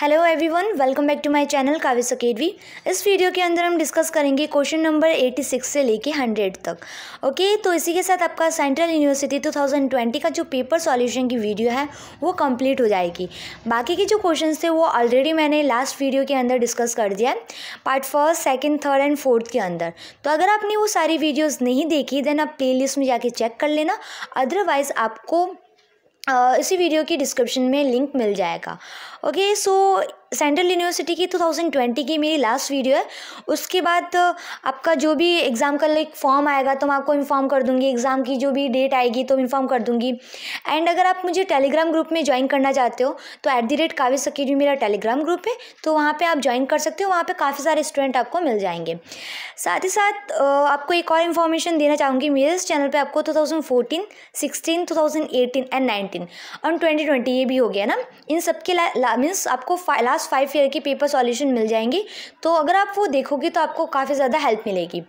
Hello everyone welcome back to my channel Kavya's academy इस video के अंदर हम डिस्कस करेंगे क्वेश्चन नंबर 86 से लेके 100 तक ओके तो इसी के साथ आपका सेंट्रल यूनिवर्सिटी 2020 का जो पेपर सॉल्यूशन की वीडियो है वो कंप्लीट हो जाएगी बाकी के जो क्वेश्चन थे वो ऑलरेडी मैंने लास्ट वीडियो के अंदर डिस्कस कर दिया है part first second third and fourth के अंदर तो अगर आपने वो सारी वीडियोज़ नहीं देखी देन आप प्ले में जाके चेक कर लेना अदरवाइज़ आपको इसी वीडियो की डिस्क्रिप्शन में लिंक मिल जाएगा ओके सो सेंट्रल यूनिवर्सिटी की 2020 की मेरी लास्ट वीडियो है उसके बाद आपका जो भी एग्ज़ाम का लाइक फॉर्म आएगा तो मैं आपको इन्फॉर्म कर दूँगी एग्ज़ाम की जो भी डेट आएगी तो इन्फॉर्म कर दूँगी एंड अगर आप मुझे टेलीग्राम ग्रुप में ज्वाइन करना चाहते हो तो एट दी रेट काव्य सकेडमी मेरा टेलीग्राम ग्रुप है तो वहाँ पर आप ज्वाइन कर सकते हो वहाँ पर काफ़ी सारे स्टूडेंट आपको मिल जाएंगे साथ ही साथ आपको एक और इन्फॉर्मेशन देना चाहूँगी मेरे इस चैनल पर आपको two thousand fourteen sixteen two thousand eighteen and nineteen और ट्वेंटी ट्वेंटी ये भी हो गया ना इन सबके मीन्स आपको लास्ट लास्ट फाइव ईयर के पेपर सॉल्यूशन मिल जाएंगे तो अगर आप वो देखोगे तो आपको काफ़ी ज़्यादा हेल्प मिलेगी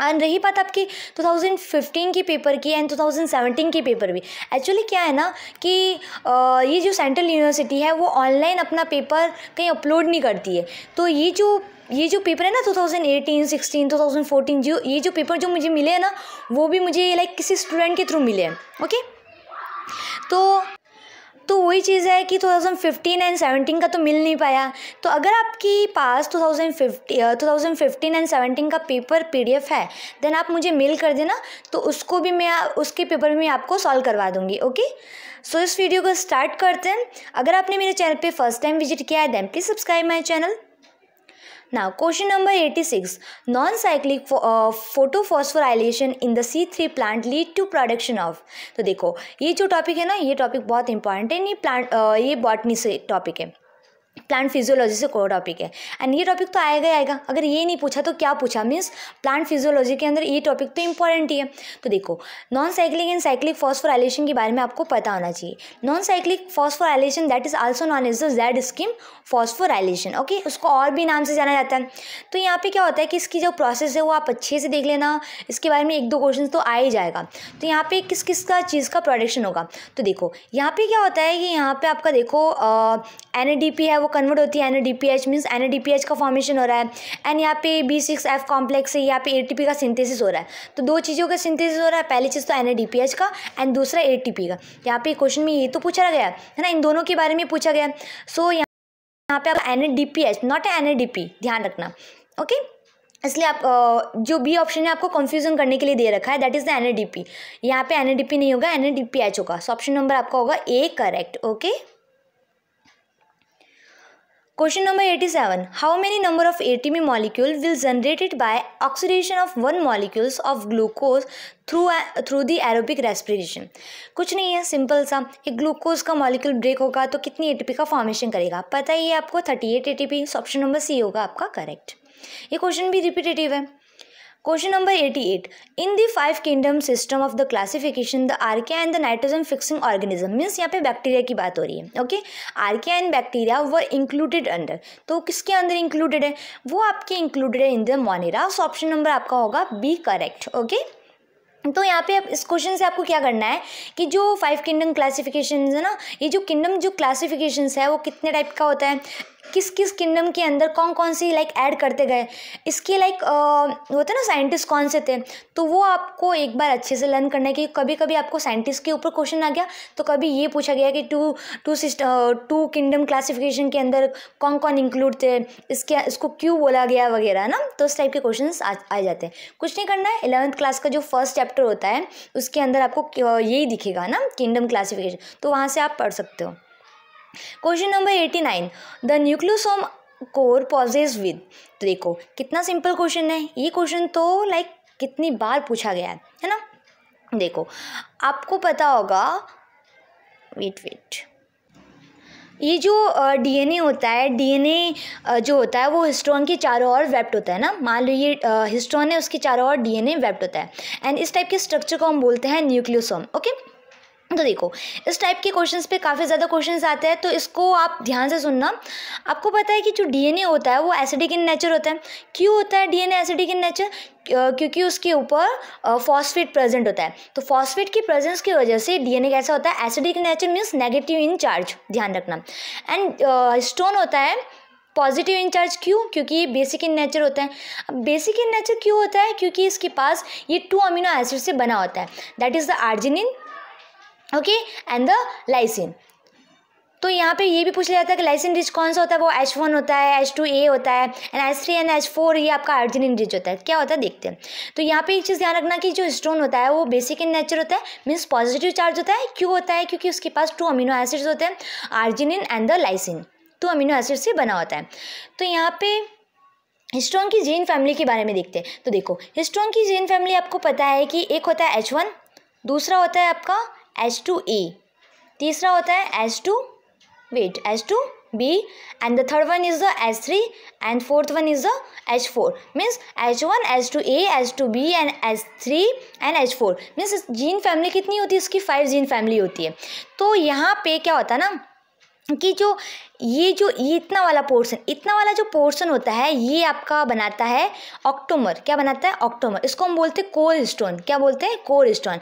एंड रही बात आपकी 2015 के पेपर की एंड 2017 के पेपर भी एक्चुअली क्या है ना कि ये जो सेंट्रल यूनिवर्सिटी है वो ऑनलाइन अपना पेपर कहीं अपलोड नहीं करती है तो ये जो ये जो पेपर है ना 2018, 16, 2014 जो ये जो पेपर जो मुझे मिले हैं ना वो भी मुझे लाइक किसी स्टूडेंट के थ्रू मिले हैं ओके तो तो वही चीज़ है कि 2015 एंड 17 का तो मिल नहीं पाया तो अगर आपके पास 2015 2015 एंड 17 का पेपर पीडीएफ है देन आप मुझे मेल कर देना तो उसको भी मैं उसके पेपर भी मैं आपको सॉल्व करवा दूँगी ओके सो so, इस वीडियो को स्टार्ट करते हैं अगर आपने मेरे चैनल पे फर्स्ट टाइम विजिट किया है then please subscribe my channel Now question number 86. Non-cyclic pho uh, photophosphorylation in the C3 plant lead to production of तो देखो ये जो टॉपिक है ना ये टॉपिक बहुत इंपॉर्टेंट है ये प्लांट ये बॉटनी से टॉपिक है प्लांट फिजियोलॉजी से कोई टॉपिक है एंड ये टॉपिक तो आएगा ही आएगा अगर ये नहीं पूछा तो क्या पूछा मीन्स प्लांट फिजियोलॉजी के अंदर ये टॉपिक तो इंपॉर्टेंट ही है तो देखो non cyclic and cyclic phosphorylation के बारे में आपको पता होना चाहिए non cyclic phosphorylation that is also non is the Z scheme phosphorylation okay उसको और भी नाम से जाना जाता है तो यहाँ पर क्या होता है कि इसकी जो प्रोसेस है वो आप अच्छे से देख लेना इसके बारे में एक दो क्वेश्चन तो आ ही जाएगा तो यहाँ पे किस किस का चीज़ का प्रोडक्शन होगा तो देखो यहाँ पे क्या होता है कि यहाँ पर आपका देखो एन है वो कन्वर्ट होती है N A D P H means N A D P H का फॉर्मेशन हो रहा है एंड यहाँ पे बी सिक्स एफ कॉम्प्लेक्स है यहाँ पे ए टी पी का सिंथेसिस हो रहा है तो दो चीज़ों का सिंथेसिस हो रहा है पहली चीज़ तो N A D P H का एंड दूसरा ए टी पी का यहाँ पे क्वेश्चन में ये तो पूछा गया है ना इन दोनों के बारे में पूछा गया सो so, यहाँ पे आप N A D P H not N A D P ध्यान रखना ओके okay? इसलिए आप जो बी ऑप्शन है आपको कंफ्यूजन करने के लिए दे रखा है that is the N A D P यहाँ पे एन ए डी पी नहीं होगा N A D P H होगा सो ऑप्शन नंबर आपका होगा A correct okay question number eighty seven how many number of ATP molecule will generated by oxidation of one molecules of glucose through through the aerobic respiration कुछ नहीं है simple सा एक glucose का molecule break होगा तो कितनी ATP का फॉर्मेशन करेगा पता ही है आपको thirty eight A T P option number C होगा आपका करेक्ट ये क्वेश्चन भी रिपीटेटिव है question number eighty eight in the five kingdom system of the classification the archaea and the nitrogen fixing organism means यहाँ पे bacteria की बात हो रही है okay archaea and bacteria were included under तो किसके अंदर इंक्लूडेड है वो आपके इंक्लूडेड है in the monera so option number आपका होगा बी करेक्ट ओके तो यहाँ पे आप इस क्वेश्चन से आपको क्या करना है कि जो फाइव किंगडम क्लासिफिकेशन है ना ये जो किंगडम जो क्लासिफिकेशन है वो कितने टाइप का होता है किस किस किंगडम के अंदर कौन कौन सी लाइक ऐड करते गए इसके लाइक होते ना साइंटिस्ट कौन से थे तो वो आपको एक बार अच्छे से लर्न करना है कि कभी कभी आपको साइंटिस्ट के ऊपर क्वेश्चन आ गया तो कभी ये पूछा गया कि two two system two kingdom classification के अंदर कौन कौन इंक्लूड थे इसके इसको क्यों बोला गया वगैरह ना तो उस टाइप के क्वेश्चन आ जाते हैं कुछ नहीं करना है एलेवंथ क्लास का जो फर्स्ट चैप्टर होता है उसके अंदर आपको यही दिखेगा ना किंगडम क्लासिफिकेशन तो वहाँ से आप पढ़ सकते हो question number eighty nine the nucleosome core possesses with तो देखो कितना सिंपल क्वेश्चन है ये क्वेश्चन तो लाइक कितनी बार पूछा गया है है ना देखो आपको पता होगा वेट वेट ये जो डीएनए होता है डीएनए जो होता है वो हिस्ट्रॉन के चारों ओर वेप्ट होता है ना मान लो ये हिस्ट्रॉन है उसके चारों ओर डीएनए वेप्ट होता है एंड इस टाइप के स्ट्रक्चर को हम बोलते हैं न्यूक्लियोसोम ओके okay? तो देखो इस टाइप के क्वेश्चंस पे काफ़ी ज़्यादा क्वेश्चंस आते हैं तो इसको आप ध्यान से सुनना आपको पता है कि जो डीएनए होता है वो एसिडिक इन नेचर होता है क्यों होता है डीएनए एसिडिक इन नेचर क्योंकि उसके ऊपर फॉस्फेट प्रेजेंट होता है तो फॉस्फेट की प्रेजेंस की वजह से डीएनए कैसा होता है acidic nature means negative in charge ध्यान रखना एंड स्टोन होता है पॉजिटिव इंचार्ज क्यों क्योंकि ये बेसिक इन नेचर होता है अब बेसिक इन नेचर क्यों होता है क्योंकि इसके पास ये टू अमीनो एसिड से बना होता है that is the arginine okay and the lysine तो यहाँ पे ये भी पूछ लिया जाता है कि लाइसिन रिच कौन सा होता है वो एच वन होता है एच टू ए होता है and H three and H four ये आपका आर्जिनिन रिच होता है क्या होता है देखते हैं तो यहाँ पे एक चीज़ ध्यान रखना कि जो स्टोन होता है वो बेसिक इन नेचर होता है मीन्स पॉजिटिव चार्ज होता है क्यों होता है क्योंकि उसके पास टू अमीनो एसिड्स होते हैं arginine and the lysine two amino acid से बना होता है तो यहाँ पे हिस्टोन की जीन फैमिली के बारे में देखते हैं तो देखो हिस्टोन की जीन फैमिली आपको पता है कि एक होता है एच वन दूसरा होता है आपका एच टू ए तीसरा होता है H two wait H two B and the third one is the H three and fourth one is the H four means H one H two A H two B and H three and H four means gene family कितनी होती है इसकी five gene family होती है तो यहाँ पे क्या होता है ना कि जो ये जो ये इतना वाला पोर्शन इतना वाला जो पोर्शन होता है ये आपका बनाता है ऑक्टोमर क्या बनाता है ऑक्टोमर इसको हम बोलते हैं कोर स्टोन क्या बोलते हैं कोर स्टोन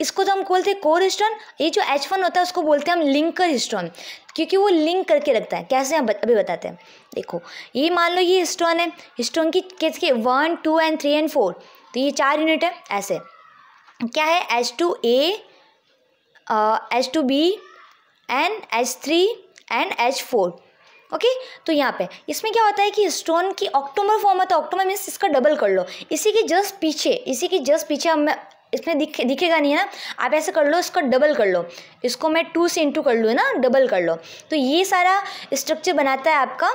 इसको तो हम बोलते हैं कोर हिस्टोन ये जो एच वन होता है उसको बोलते हैं हम लिंकर हिस्टोन क्योंकि वो लिंक करके रखता है कैसे हम अभी बताते हैं देखो ये मान लो ये हिस्टोन है हिस्टोन की के one two and three and four तो ये चार यूनिट है ऐसे क्या है H two A H two B and H three and H four okay तो यहाँ पे इसमें क्या होता है कि स्टोन की ऑक्टोमर फॉर्म होता है ऑक्टोमर तो मीन्स इसका डबल कर लो इसी के जस्ट पीछे इसी के जस्ट पीछे हम इसमें दिखे दिखेगा नहीं है ना आप ऐसे कर लो इसको डबल कर लो इसको मैं टू से इंटू कर लूँ है ना डबल कर लो तो ये सारा स्ट्रक्चर बनाता है आपका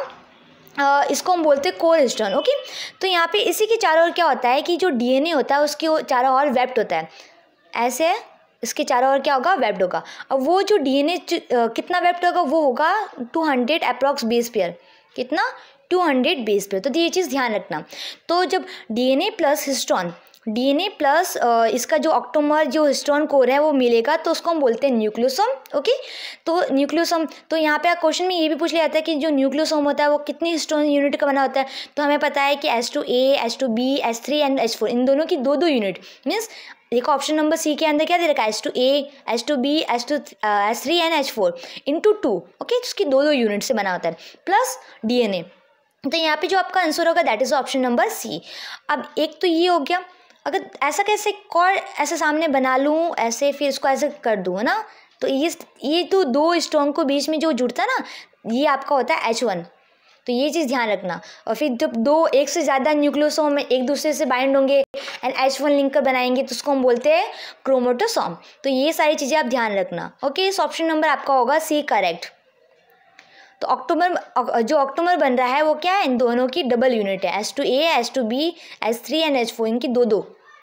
आ, इसको हम बोलते हैं कोर हिस्टोन ओके तो यहाँ पे इसी के चारों ओर क्या होता है कि जो डीएनए होता है उसके चारों ओर वेप्ट होता है ऐसे इसके चारों ओर क्या होगा वेब्ड होगा अब वो जो डीएनए कितना वेब्ड होगा वो होगा two hundred approx base pair कितना टू हंड्रेड बेस पेयर तो ये चीज़ ध्यान रखना तो जब DNA plus histone DNA plus uh, इसका जो ऑक्टोमर जो हिस्टोन कोर है वो मिलेगा तो उसको हम बोलते हैं न्यूक्लियोसोम ओके तो न्यूक्लियोसोम तो यहाँ पे क्वेश्चन में ये भी पूछ लिया जाता है कि जो न्यूक्लियोसोम होता है वो कितने हिस्टोन यूनिट का बना होता है तो हमें पता है कि S two A S two B S three and S four इन दोनों की दो दो यूनिट मीन्स देखो ऑप्शन नंबर सी के अंदर क्या दे रखा है S two A S two B S two S three and H four into two okay उसकी दो दो यूनिट से बना होता है प्लस डीएनए तो यहाँ पे जो आपका आंसर होगा that is option number C अब एक तो ये हो गया अगर ऐसा कैसे एक और ऐसे सामने बना लूँ ऐसे फिर इसको ऐसे कर दूँ है ना तो ये ये तो दो स्ट्रॉन्ग को बीच में जो जुड़ता है ना ये आपका होता है एच वन तो ये चीज़ ध्यान रखना और फिर जब दो एक से ज़्यादा न्यूक्लियोसोम एक दूसरे से बाइंड होंगे एंड एच वन लिंक कर बनाएंगे तो उसको हम बोलते हैं क्रोमोटोसोम तो ये सारी चीज़ें आप ध्यान रखना ओके इस ऑप्शन नंबर आपका होगा सी करेक्ट तो ऑक्टोबर जो अक्टूबर बन रहा है वो क्या है इन दोनों की डबल यूनिट है S two A S two B S three and H four इनकी दो दो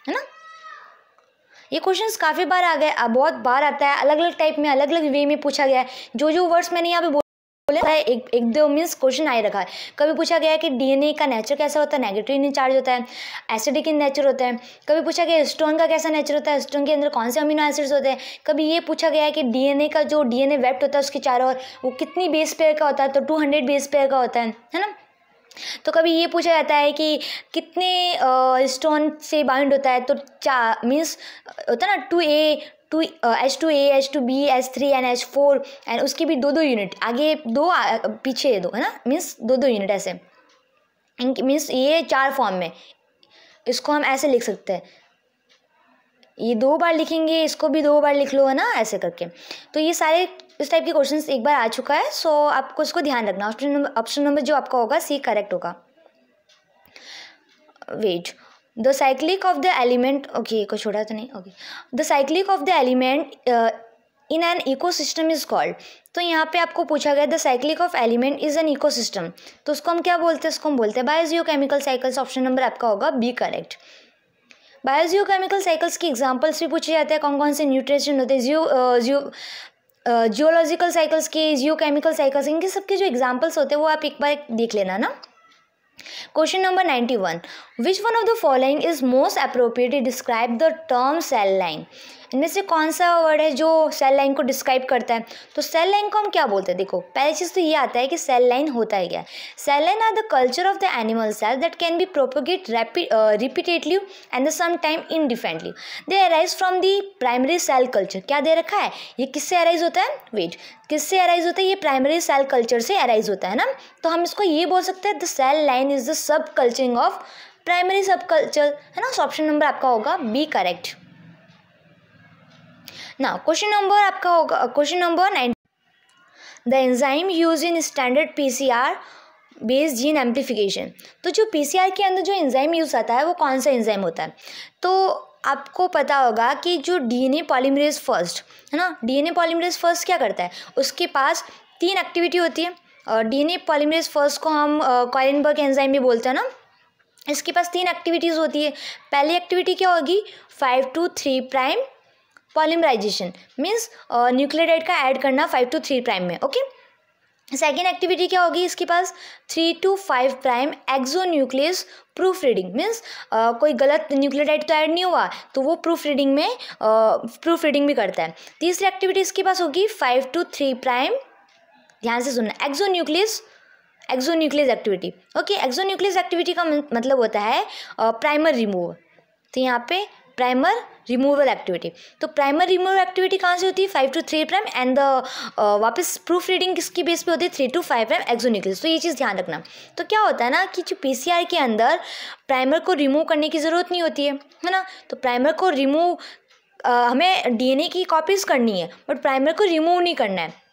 है ना ये क्वेश्चंस काफ़ी बार आ गए बहुत बार आता है अलग अलग टाइप में अलग अलग वे में पूछा गया है जो जो वर्ड्स मैंने यहाँ पे बोले है एक एक दो मीन्स क्वेश्चन आई रखा है कभी पूछा गया है कि डीएनए का नेचर कैसा होता है नेगेटिव चार्ज होता है एसिडिक इन नेचर होता है कभी पूछा गया स्टोन का कैसा नेचर होता है स्टोन के अंदर कौन से अमीनो एसिड्स होते हैं कभी ये पूछा गया है कि डीएनए का जो डीएनए वेप्ट होता है उसके चारों ओर वो कितनी बेस पेयर का होता है तो टू बेस पेयर का होता है है ना तो कभी ये पूछा जाता है कि कितने स्टोन से बाइंड होता है तो चार मीन्स होता है ना two A two H two A H two B H three and H four and उसकी भी दो दो यूनिट आगे दो आ, पीछे दो है ना मीन्स दो दो यूनिट ऐसे मीन्स ये चार फॉर्म में इसको हम ऐसे लिख सकते हैं ये दो बार लिखेंगे इसको भी दो बार लिख लो है ना ऐसे करके तो ये सारे इस टाइप के क्वेश्चंस एक बार आ चुका है सो आपको इसको ध्यान रखना ऑप्शन नंबर ऑप्शन नंबर जो आपका होगा सी करेक्ट होगा wait the cyclic of the element okay को छोड़ा तो नहीं okay the cyclic of the element in an ecosystem is called तो यहाँ पे आपको पूछा गया the cyclic of element is an ecosystem तो उसको हम क्या बोलते हैं उसको हम बोलते हैं biogeochemical cycles option number आपका होगा B correct biogeochemical cycles की एग्जाम्पल्स भी पूछे जाते हैं कौन कौन से न्यूट्रिशन होते हैं जियो जियो जियोलॉजिकल साइकिल्स के जियो केमिकल साइकिल्स इनके सबके जो एग्जाम्पल्स होते हैं वो आप एक बार देख लेना ना Question number 91. Which one of the following is most appropriate to describe the term cell line? इनमें से कौन सा वर्ड है जो सेल लाइन को डिस्क्राइब करता है तो सेल लाइन को हम क्या बोलते हैं देखो पहली चीज़ तो ये आता है कि सेल लाइन होता है क्या cell line are the culture of the animal cell that can be propagate repeatedly and the some time indefinitely they arise from the primary cell culture क्या दे रखा है ये किससे अराइज होता है वेट किससे अराइज होता है ये प्राइमरी सेल कल्चर से अराइज होता है ना तो हम इसको ये बोल सकते हैं the cell line is the subculturing of primary subculture है ना ऑप्शन नंबर आपका होगा बी करेक्ट ना क्वेश्चन नंबर आपका होगा question number nine the enzyme use in standard PCR based gene amplification तो जो पीसीआर के अंदर जो एंजाइम यूज़ आता है वो कौन सा एंजाइम होता है तो आपको पता होगा कि जो डीएनए पॉलीमरेज फर्स्ट है ना डीएनए पॉलीमरेज फर्स्ट क्या करता है उसके पास तीन एक्टिविटी होती है और डीएनए पॉलीमरेज फर्स्ट को हम कॉलिनबर्ग एंजाइम भी बोलते हैं ना इसके पास तीन एक्टिविटीज़ होती है पहली एक्टिविटी क्या होगी five two three prime polymerisation means nucleotide का ऐड करना फाइव टू थ्री प्राइम में ओके सेकेंड एक्टिविटी क्या होगी इसके पास three two five prime exonuclease proofreading means कोई गलत न्यूक्लियोटाइड तो ऐड नहीं हुआ तो वो प्रूफ रीडिंग में प्रूफ uh, रीडिंग भी करता है तीसरी एक्टिविटी इसके पास होगी फाइव टू थ्री प्राइम ध्यान से सुनना exonuclease exonuclease activity okay exonuclease activity का मतलब होता है प्राइमर uh, रिमूव तो यहाँ पे प्राइमर रिमूवल एक्टिविटी तो प्राइमर रिमूवल एक्टिविटी कहाँ से होती है five two three prime and the वापस प्रूफ रीडिंग किसकी बेस पे होती है three two five prime exonucleases तो ये चीज़ ध्यान रखना तो क्या होता है ना कि जो पी के अंदर प्राइमर को रिमूव करने की ज़रूरत नहीं होती है है ना तो प्राइमर को रिमूव uh, हमें डी की कॉपीज़ करनी है बट प्राइमर को रिमूव नहीं करना है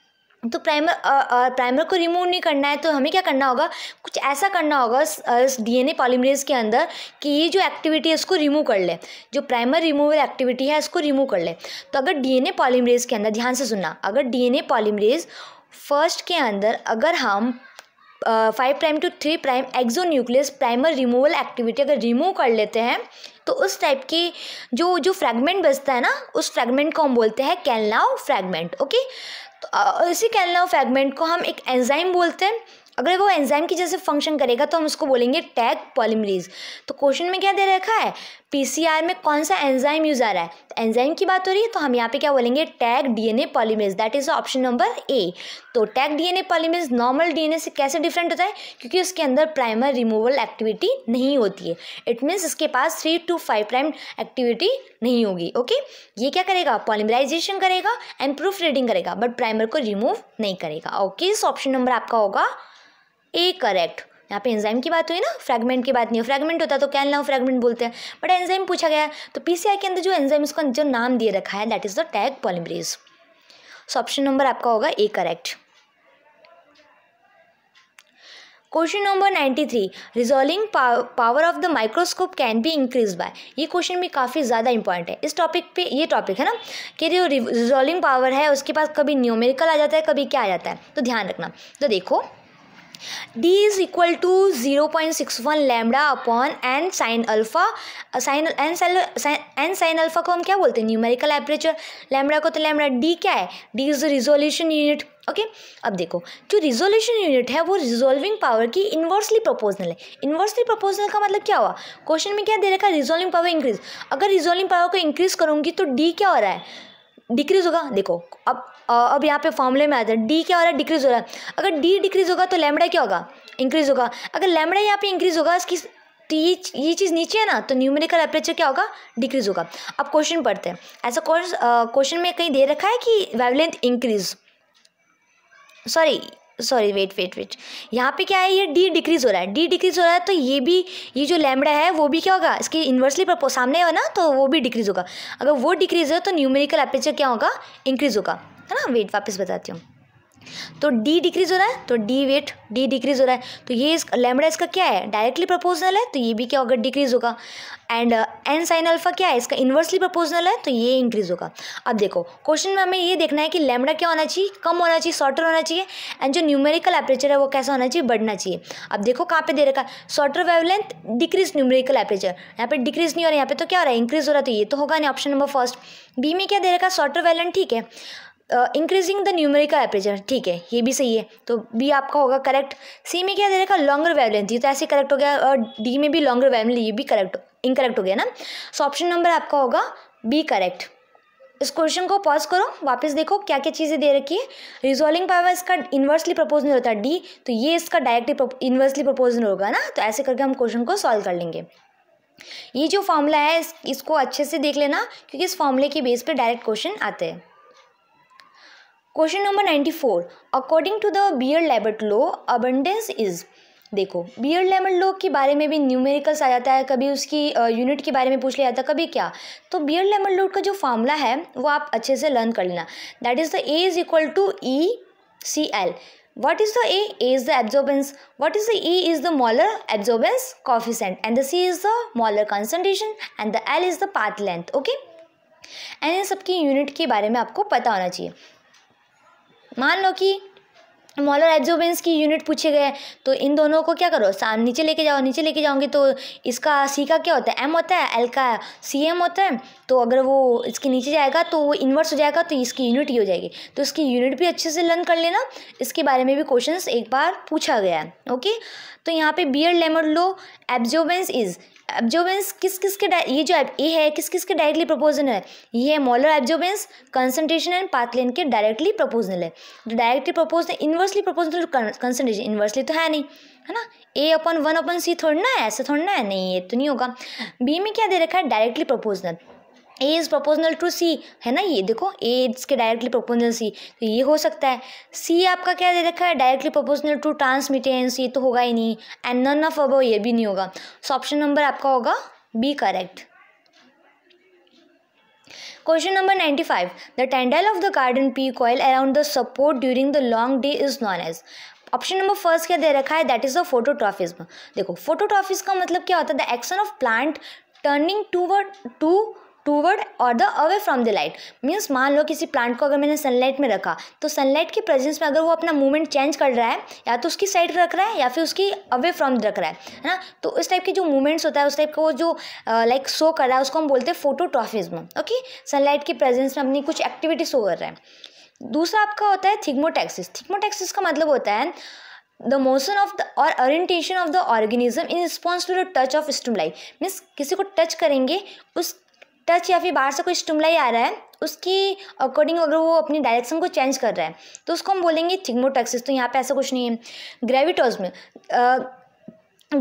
तो प्राइमर आ, आ, प्राइमर को रिमूव नहीं करना है तो हमें क्या करना होगा कुछ ऐसा करना होगा इस डीएनए पॉलीमरेज के अंदर कि ये जो एक्टिविटी है इसको रिमूव कर ले जो प्राइमर रिमूवल एक्टिविटी है इसको रिमूव कर ले तो अगर डीएनए पॉलीमरेज के अंदर ध्यान से सुनना अगर डीएनए पॉलीमरेज फर्स्ट के अंदर अगर हम five prime two three prime exonuclease primer removal activity अगर रिमूव कर लेते हैं तो उस टाइप की जो जो फ्रेगमेंट बचता है ना उस फ्रेगमेंट को हम बोलते हैं कैलनाव फ्रैगमेंट ओके तो इसी कैलनाव फैगमेंट को हम एक एंजाइम बोलते हैं अगर वो एंजाइम की जैसे फंक्शन करेगा तो हम उसको बोलेंगे टैग पॉलीमरीज तो क्वेश्चन में क्या दे रखा है पीसीआर में कौन सा एंजाइम यूज आ रहा है तो एंजाइम की बात हो रही है तो हम यहाँ पे क्या बोलेंगे Taq DNA polymerase that is option number A तो Taq DNA polymerase normal DNA से कैसे डिफरेंट होता है क्योंकि उसके अंदर प्राइमर रिमूवल एक्टिविटी नहीं होती है इट मीन्स इसके पास three two five prime activity नहीं होगी ओके ये क्या करेगा पॉलीमराइजेशन करेगा एंड प्रूफ रीडिंग करेगा बट प्राइमर को रिमूव नहीं करेगा ओके इस ऑप्शन नंबर आपका होगा ए करेक्ट यहाँ पे एंजाइम की बात हुई ना फ्रैगमेंट की बात नहीं हो फ्रैगमेंट होता तो कैन लाओ फ्रैगमेंट बोलते हैं बट एंजाइम पूछा गया तो पीसीआई के अंदर जो एंजाइम उसका जो नाम दिए रखा है that is the Taq polymerase so option number आपका होगा A correct question number ninety three resolving power of the microscope can be increase by ये क्वेश्चन भी काफ़ी ज़्यादा इंपॉर्टेंट है इस टॉपिक पे ये टॉपिक है ना कि जो रिजॉल्विंग पावर है उसके पास कभी न्यूमेरिकल आ जाता है कभी क्या आ जाता है तो ध्यान रखना तो देखो d is equal to 0.61 lambda upon n sine alpha sine n sine n sine alpha को हम क्या बोलते हैं न्यूमेरिकल एपरेचर लैमडा को तो लैमडा डी क्या है D is resolution unit okay अब देखो जो रिजोल्यूशन यूनिट है वो रिजोल्विंग पावर की इन्वर्सली प्रपोजनल है इन्वर्सली प्रपोजनल का मतलब क्या हुआ क्वेश्चन में क्या दे रखा है रिजोल्विंग पावर इंक्रीज अगर रिजोल्विंग पावर को इंक्रीज करूँगी तो डी क्या हो रहा है डिक्रीज़ होगा देखो अब अब यहाँ पे फॉर्मूले में आ जाए डी क्या हो रहा है डिक्रीज़ हो रहा है अगर डी डिक्रीज़ होगा तो लेमड़ा क्या होगा इंक्रीज़ होगा अगर लेमड़ा यहाँ पे इंक्रीज़ होगा इसकी तो ये ये चीज़ नीचे है ना तो न्यूमेरिकल एपरेचर क्या होगा डिक्रीज़ होगा अब क्वेश्चन पढ़ते हैं ऐसा क्वेश्चन में कहीं दे रखा है कि wavelength increase sorry sorry wait wait wait यहाँ पे क्या है ये डी डिक्रीज हो रहा है डी डिक्रीज हो रहा है तो ये भी ये जो लैमडा है वो भी क्या होगा इसके इन्वर्सली पर सामने है ना तो वो भी डिक्रीज होगा अगर वो डिक्रीज हो तो न्यूमेरिकल एपेचर क्या होगा इंक्रीज होगा है ना वेट वापस बताती हूँ तो डी डिक्रीज हो रहा है तो डी वेट डी डिक्रीज हो रहा है तो ये इस लेमडा इसका क्या है डायरेक्टली प्रपोजनल है तो ये भी क्या होगा डिक्रीज होगा एंड एन साइन अल्फा क्या है इसका इन्वर्सली प्रपोजनल है तो ये इंक्रीज होगा अब देखो क्वेश्चन में हमें ये देखना है कि लेमडा क्या होना चाहिए कम होना चाहिए शॉर्टर होना चाहिए एंड जो न्यूमेरिकल एपरेचर है वो कैसा होना चाहिए बढ़ना चाहिए अब देखो कहाँ पर दे रखा है shorter wavelength decrease numerical aperture यहाँ पर डिक्रीज नहीं हो रहा है यहाँ पर तो क्या हो रहा है इंक्रीज हो रहा है तो ये तो होगा नहीं ऑप्शन नंबर फर्स्ट बी में क्या दे रखा है शॉर्टर वेवलेंथ ठीक है इंक्रीजिंग द न्यूमेरिकल एपरेचर ठीक है ये भी सही है तो बी आपका होगा करेक्ट सी में क्या दे रखा लॉन्गर वेवलेंथ ये तो ऐसे करेक्ट हो गया और डी में भी लॉन्गर वेवलेंथ ये भी करेक्ट इनकरेक्ट हो गया ना सो ऑप्शन नंबर आपका होगा बी करेक्ट इस क्वेश्चन को पॉज करो वापस देखो क्या क्या चीज़ें दे रखी है रिजॉल्विंग पावर इसका इन्वर्सली नहीं होता है डी तो ये इसका डायरेक्टली इन्वर्सली नहीं होगा ना तो ऐसे करके हम क्वेश्चन को सॉल्व कर लेंगे ये जो फॉर्मूला है इस, इसको अच्छे से देख लेना क्योंकि इस फॉर्मूले के बेस पे डायरेक्ट क्वेश्चन आते हैं question number ninety four according to the Beer Lambert law abundance is देखो बियर लेमन लो के बारे में भी न्यूमेरिकल्स आ जाता है कभी उसकी यूनिट के बारे में पूछ लिया जाता है कभी क्या तो बियर लेमन लो का जो फार्मूला है वो आप अच्छे से लर्न कर लेना that is the A is equal to E C L what is the A is the absorbance what is the the e is the molar absorbance coefficient and the c is the molar concentration and the l is the path length and इन सबकी unit के बारे में आपको पता होना चाहिए मान लो कि मॉलर एब्जॉर्बेंस की यूनिट पूछे गए तो इन दोनों को क्या करो सा नीचे लेके जाओ नीचे लेके जाओगे तो इसका सी का क्या होता है एम होता है एल का सी एम होता है तो अगर वो इसके नीचे जाएगा तो वो इन्वर्स हो जाएगा तो इसकी यूनिट ही हो जाएगी तो इसकी यूनिट भी अच्छे से लर्न कर लेना इसके बारे में भी क्वेश्चन एक बार पूछा गया है ओके तो यहाँ पर Beer Lambert law absorbance is absorbance किस किस के ये जो ए है किस किस के डायरेक्टली प्रपोजनल है ये है मॉलर एब्जोबेंस कंसनट्रेशन एंड पाथलेन के डायरेक्टली प्रपोजनल है तो directly proportional inverse inversely proportional to concentration is inversely तो है नहीं है ना ए अपन वन अपन सी थोड़ी ना है ऐसा थोड़ी ना है नहीं ये तो नहीं होगा बी में क्या दे रखा है directly proportional A is proportional to C है ना ये देखो ए के डायरेक्टली प्रपोजनल सी तो ये हो सकता है सी आपका क्या दे रखा है डायरेक्टली प्रपोजनल टू ट्रांसमिटेंस ये तो होगा ही नहीं एंड नन ऑफ अबो ये भी नहीं होगा सो ऑप्शन नंबर आपका होगा B correct question number ninety five the tendril of the garden pea coil around the support during the long day is known as option number first क्या दे रखा है दैट इज द फोटोट्रॉफिज्म देखो फोटोट्रॉफिज का मतलब क्या होता है the action of plant turning to to toward और the away from the light means मान लो किसी प्लांट को अगर मैंने सनलाइट में रखा तो सनलाइट के प्रेजेंस में अगर वो अपना मूवमेंट चेंज कर रहा है या तो उसकी साइड रख रहा है या फिर उसकी अवे फ्रॉम रख रहा है है ना तो उस टाइप के जो मूवमेंट्स होता है उस टाइप का वो जो लाइक शो कर रहा है उसको हम बोलते हैं फोटोट्रॉफिज्म ओके सनलाइट के प्रेजेंस में अपनी कुछ एक्टिविटी शो कर रहा है दूसरा आपका होता है थिग्मोटैक्सिस थिग्मोटैक्सिस का मतलब होता है द मोशन ऑफ द और orientation of the organism in response to the touch of stimulate means किसी को टच करेंगे उस टच या फिर बाहर से कोई स्टूमलाई आ रहा है उसकी अकॉर्डिंग अगर वो अपनी डायरेक्शन को चेंज कर रहा है तो उसको हम बोलेंगे टक्सिस तो यहाँ पे ऐसा कुछ नहीं है ग्रेविटोज में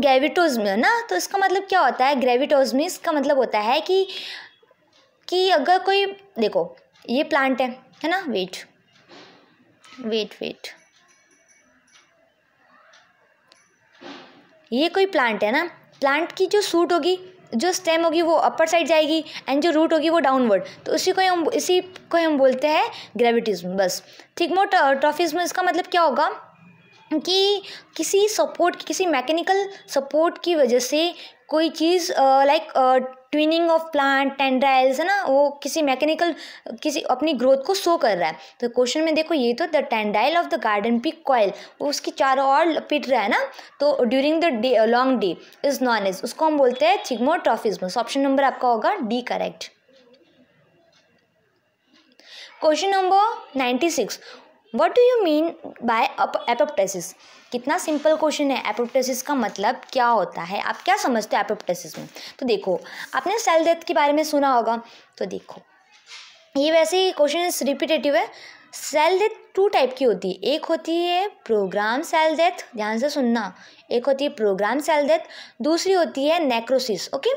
ग्रेविटोज में ना तो इसका मतलब क्या होता है ग्रेविटोज में इसका मतलब होता है कि कि अगर कोई देखो ये प्लांट है है ना वेट वेट वेट ये कोई प्लांट है ना प्लांट की जो सूट होगी जो स्टेम होगी वो अपर साइड जाएगी एंड जो रूट होगी वो डाउनवर्ड तो उसी को हम इसी को हम बोलते हैं ग्रेविटिज्म बस ठीक मोट ट्रॉफिज्म इसका मतलब क्या होगा कि किसी सपोर्ट किसी मैकेनिकल सपोर्ट की वजह से कोई चीज़ like twining of plant tendrils है ना वो किसी मैकेनिकल किसी अपनी ग्रोथ को शो कर रहा है तो क्वेश्चन में देखो ये तो the tendril of the garden pea coil वो उसकी चारों ओर लपेट रहा है ना तो during the day long day is known as उसको हम बोलते हैं थिग्मोट्रॉफिज्मस ऑप्शन नंबर आपका होगा D correct question number ninety six what do you mean by apoptosis कितना सिंपल क्वेश्चन है एपोप्टेसिस का मतलब क्या होता है आप क्या समझते हो एपोप्टेसिस में तो देखो आपने सेल डेथ के बारे में सुना होगा तो देखो ये वैसे ही क्वेश्चन रिपीटेटिव है सेल डेथ टू टाइप की होती है एक होती है प्रोग्राम सेल डेथ ध्यान से सुनना एक होती है प्रोग्राम सेल डेथ दूसरी होती है नेक्रोसिस ओके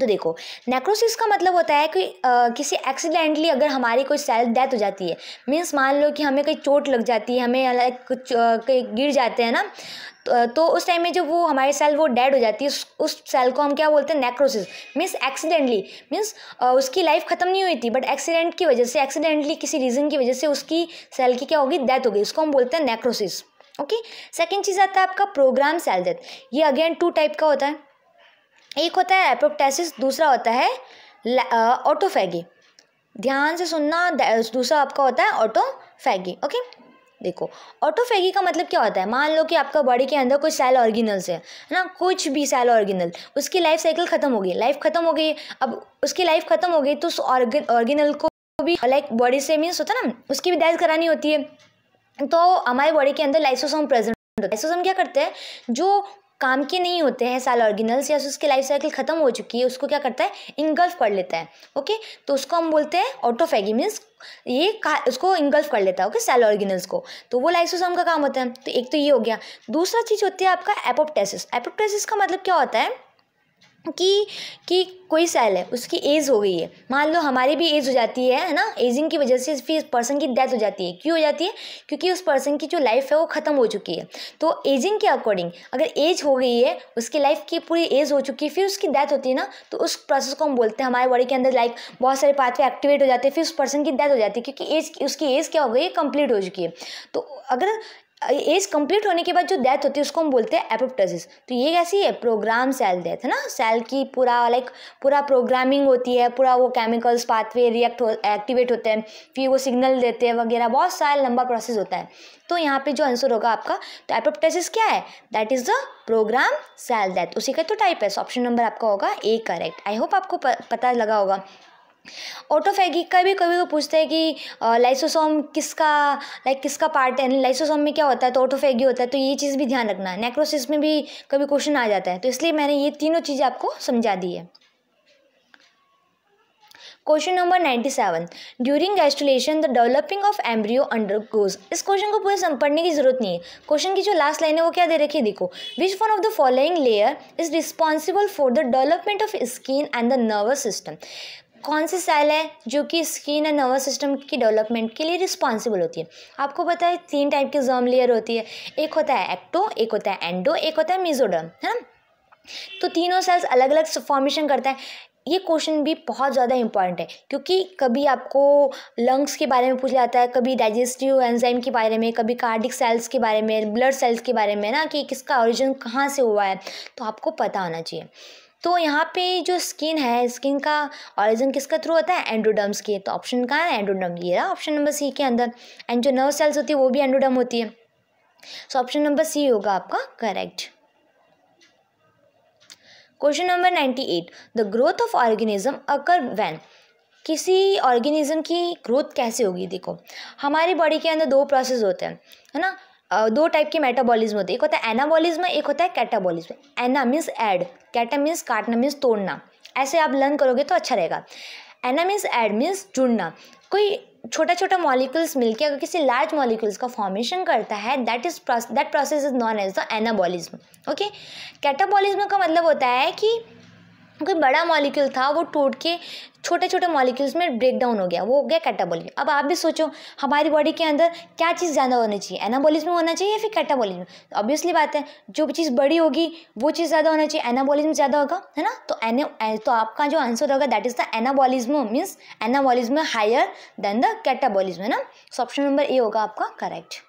तो देखो नेक्रोसिस का मतलब होता है कि आ, किसी एक्सीडेंटली अगर हमारी कोई सेल डेथ हो जाती है मीन्स मान लो कि हमें कहीं चोट लग जाती है हमें कुछ कहीं गिर जाते हैं ना तो, तो उस टाइम में जो वो हमारी सेल वो डेड हो जाती है उस, उस सेल को हम क्या बोलते हैं नेक्रोसिस मीन्स एक्सीडेंटली मीन्स उसकी लाइफ ख़त्म नहीं हुई थी बट एक्सीडेंट की वजह से एक्सीडेंटली किसी रीज़न की वजह से उसकी सेल की क्या होगी डेथ हो गई उसको हम बोलते हैं नेक्रोसिस ओके सेकेंड चीज़ आता है आपका प्रोग्राम सेल डेथ ये अगेन टू टाइप का होता है एक होता है एपोप्टैसिस दूसरा होता है ऑटोफैगी ध्यान से सुनना दूसरा आपका होता है ऑटोफैगी ओके देखो ऑटोफेगी का मतलब क्या होता है मान लो कि आपका बॉडी के अंदर कोई सेल ऑर्गिनल्स है ना कुछ भी सेल ऑर्गिनल उसकी लाइफ साइकिल ख़त्म हो गई लाइफ ख़त्म हो गई अब उसकी लाइफ ख़त्म हो गई तो उस ऑर्गिनल को भी लाइक बॉडी से मीन्स होता है ना उसकी भी डेथ करानी होती है तो हमारे बॉडी के अंदर लाइसोसोम प्रेजेंट होता है लाइसोसोम क्या करते हैं जो काम के नहीं होते हैं साल ऑर्गिनल्स या उसकी लाइफ साइकिल ख़त्म हो चुकी है उसको क्या करता है इंगल्फ कर लेता है ओके तो उसको हम बोलते हैं ऑटोफेगी मीन्स ये का उसको इंगल्फ कर लेता है ओके सेल ऑर्गिनल्स को तो वो लाइसोसोम का काम होता है तो एक तो ये हो गया दूसरा चीज़ होती है आपका एपोप्टेसिस एपोप्टेसिस का मतलब क्या होता है कि कि कोई सेल है उसकी एज हो गई है मान लो हमारी भी एज हो जाती है है ना एजिंग की वजह से फिर पर्सन की डेथ हो जाती है क्यों हो जाती है क्योंकि उस पर्सन की जो लाइफ है वो ख़त्म हो चुकी है तो एजिंग के अकॉर्डिंग अगर एज हो गई है उसकी लाइफ की पूरी एज हो चुकी है फिर उसकी डेथ होती है ना तो उस प्रोसेस को हम बोलते हैं हमारे बॉडी के अंदर लाइक बहुत सारे पाथवे एक्टिवेट हो जाते हैं फिर उस पर्सन की डेथ हो जाती है क्योंकि एज उसकी एज क्या हो गई है कंप्लीट हो चुकी है तो अगर एज कंप्लीट होने के बाद जो डेथ होती है उसको हम बोलते हैं एपोप्टोसिस तो ये कैसी है प्रोग्राम सेल डेथ है ना सेल की पूरा लाइक पूरा प्रोग्रामिंग होती है पूरा वो केमिकल्स पाथवे रिएक्ट हो एक्टिवेट होते हैं फिर वो सिग्नल देते हैं वगैरह बहुत सारा लंबा प्रोसेस होता है तो यहाँ पे जो आंसर होगा आपका तो एपोप्टोसिस क्या है that is the programme cell death उसी का तो टाइप है ऑप्शन नंबर आपका होगा ए करेक्ट आई होप आपको पता लगा होगा ऑटोफेगिक का भी कभी कभी पूछते हैं कि लाइसोसोम किसका लाइक किसका पार्ट है लाइसोसोम में क्या होता है तो ऑटोफेगी होता है तो ये चीज़ भी ध्यान रखना है नेक्रोसिस में भी कभी क्वेश्चन आ जाता है तो इसलिए मैंने ये तीनों चीज़ें आपको समझा दी है question number ninety seven during gestation the developing of embryo undergoes इस क्वेश्चन को पूरे पढ़ने की जरूरत नहीं है क्वेश्चन की जो लास्ट लाइन है वो क्या दे रखी है देखो which one of the following layer is responsible for the development of skin and the nervous system कौन सी सेल है जो कि स्किन एंड नर्वस सिस्टम की डेवलपमेंट के लिए रिस्पॉन्सिबल होती है आपको पता है तीन टाइप की जर्म लेयर होती है एक होता है एक्टो एक होता है एंडो एक होता है मिजोडर्म है ना तो तीनों सेल्स अलग अलग फॉर्मेशन करता है ये क्वेश्चन भी बहुत ज़्यादा इंपॉर्टेंट है क्योंकि कभी आपको लंग्स के बारे में पूछा जाता है कभी डाइजेस्टिव एंजाइम के बारे में कभी कार्डिक सेल्स के बारे में ब्लड सेल्स के बारे में ना कि किसका ओरिजिन कहाँ से हुआ है तो आपको पता होना चाहिए तो यहाँ पे जो स्किन है स्किन का ऑरिजिन किसके थ्रू होता है एंडोडर्म्स के तो ऑप्शन कहाँ है एंडोडर्म ये रहा ऑप्शन नंबर सी के अंदर एंड जो नर्व सेल्स होती है वो भी एंडोडर्म होती है सो ऑप्शन नंबर सी होगा आपका correct question number ninety eight the growth of organism occur when किसी ऑर्गेनिज्म की ग्रोथ कैसे होगी देखो हमारी बॉडी के अंदर दो प्रोसेस होते हैं है ना दो टाइप के मेटाबॉलिज्म होते हैं एक होता है एनाबॉलिज्म एक होता है catabolism ana means add cata means काटना मीन्स तोड़ना ऐसे आप लर्न करोगे तो अच्छा रहेगा एना मीन्स एड मीन्स जुड़ना कोई छोटा छोटा मॉलिक्यूल्स मिलके अगर किसी लार्ज मॉलिक्यूल्स का फॉर्मेशन करता है that is that process is known as the anabolism okay catabolism का मतलब होता है कि कोई बड़ा मॉलिक्यूल था वो टूट के छोटे छोटे मॉलिक्यूल्स में ब्रेक डाउन हो गया वो हो गया कैटाबॉलिज्म अब आप भी सोचो हमारी बॉडी के अंदर क्या चीज़ ज़्यादा होनी चाहिए एनाबॉलिज्म होना चाहिए या फिर कैटाबॉलिज्म तो ऑब्वियसली बात है जो भी चीज़ बड़ी होगी वो चीज़ ज़्यादा होना चाहिए एनाबॉलिज्म ज़्यादा होगा है ना तो एने तो आपका जो आंसर होगा that is the anabolism means anabolism higher than the catabolism है ना सो ऑप्शन नंबर ए होगा आपका correct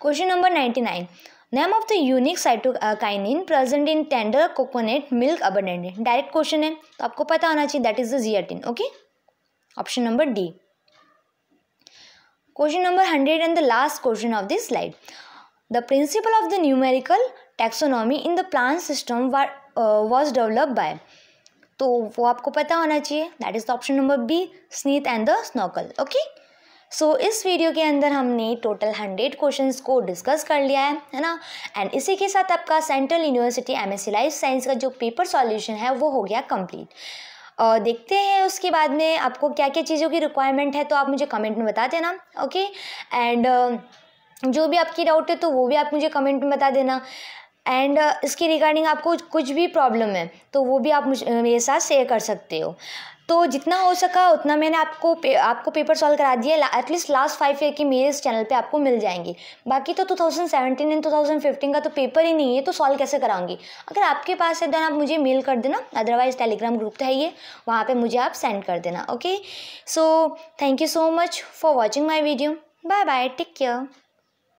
question number ninety nine name of the unique cytokinin present in tender coconut milk abundantly direct question है तो आपको पता होना चाहिए that is the zeatin okay option number D question number hundred and the last question of this slide the principle of the numerical taxonomy in the plant system was develop by तो वो आपको पता होना चाहिए that is the option number B Sneath and the Sokal okay so so, इस video के अंदर हमने टोटल हंड्रेड क्वेश्चन को डिस्कस कर लिया है है ना एंड इसी के साथ आपका central university M S life science का जो पेपर सॉल्यूशन है वो हो गया कंप्लीट और देखते हैं उसके बाद में आपको क्या क्या चीज़ों की रिक्वायरमेंट है तो आप मुझे कमेंट में बता देना ओके एंड जो भी आपकी डाउट है तो वो भी आप मुझे कमेंट में बता देना एंड इसके रिगार्डिंग आपको कुछ भी प्रॉब्लम है तो वो भी आप मुझ मेरे साथ शेयर कर सकते हो तो जितना हो सका उतना मैंने आपको पे, आपको पेपर सॉल्व करा दिया एटलीस्ट लास्ट फाइव ईयर की मेरे इस चैनल पे आपको मिल जाएंगी बाकी तो 2017 एंड 2015 का तो पेपर ही नहीं है तो सॉल्व कैसे कराऊंगी अगर आपके पास है देन आप मुझे मेल कर देना अदरवाइज टेलीग्राम ग्रुप था ये वहाँ पर मुझे आप सेंड कर देना okay so thank you so much for watching my video bye bye take care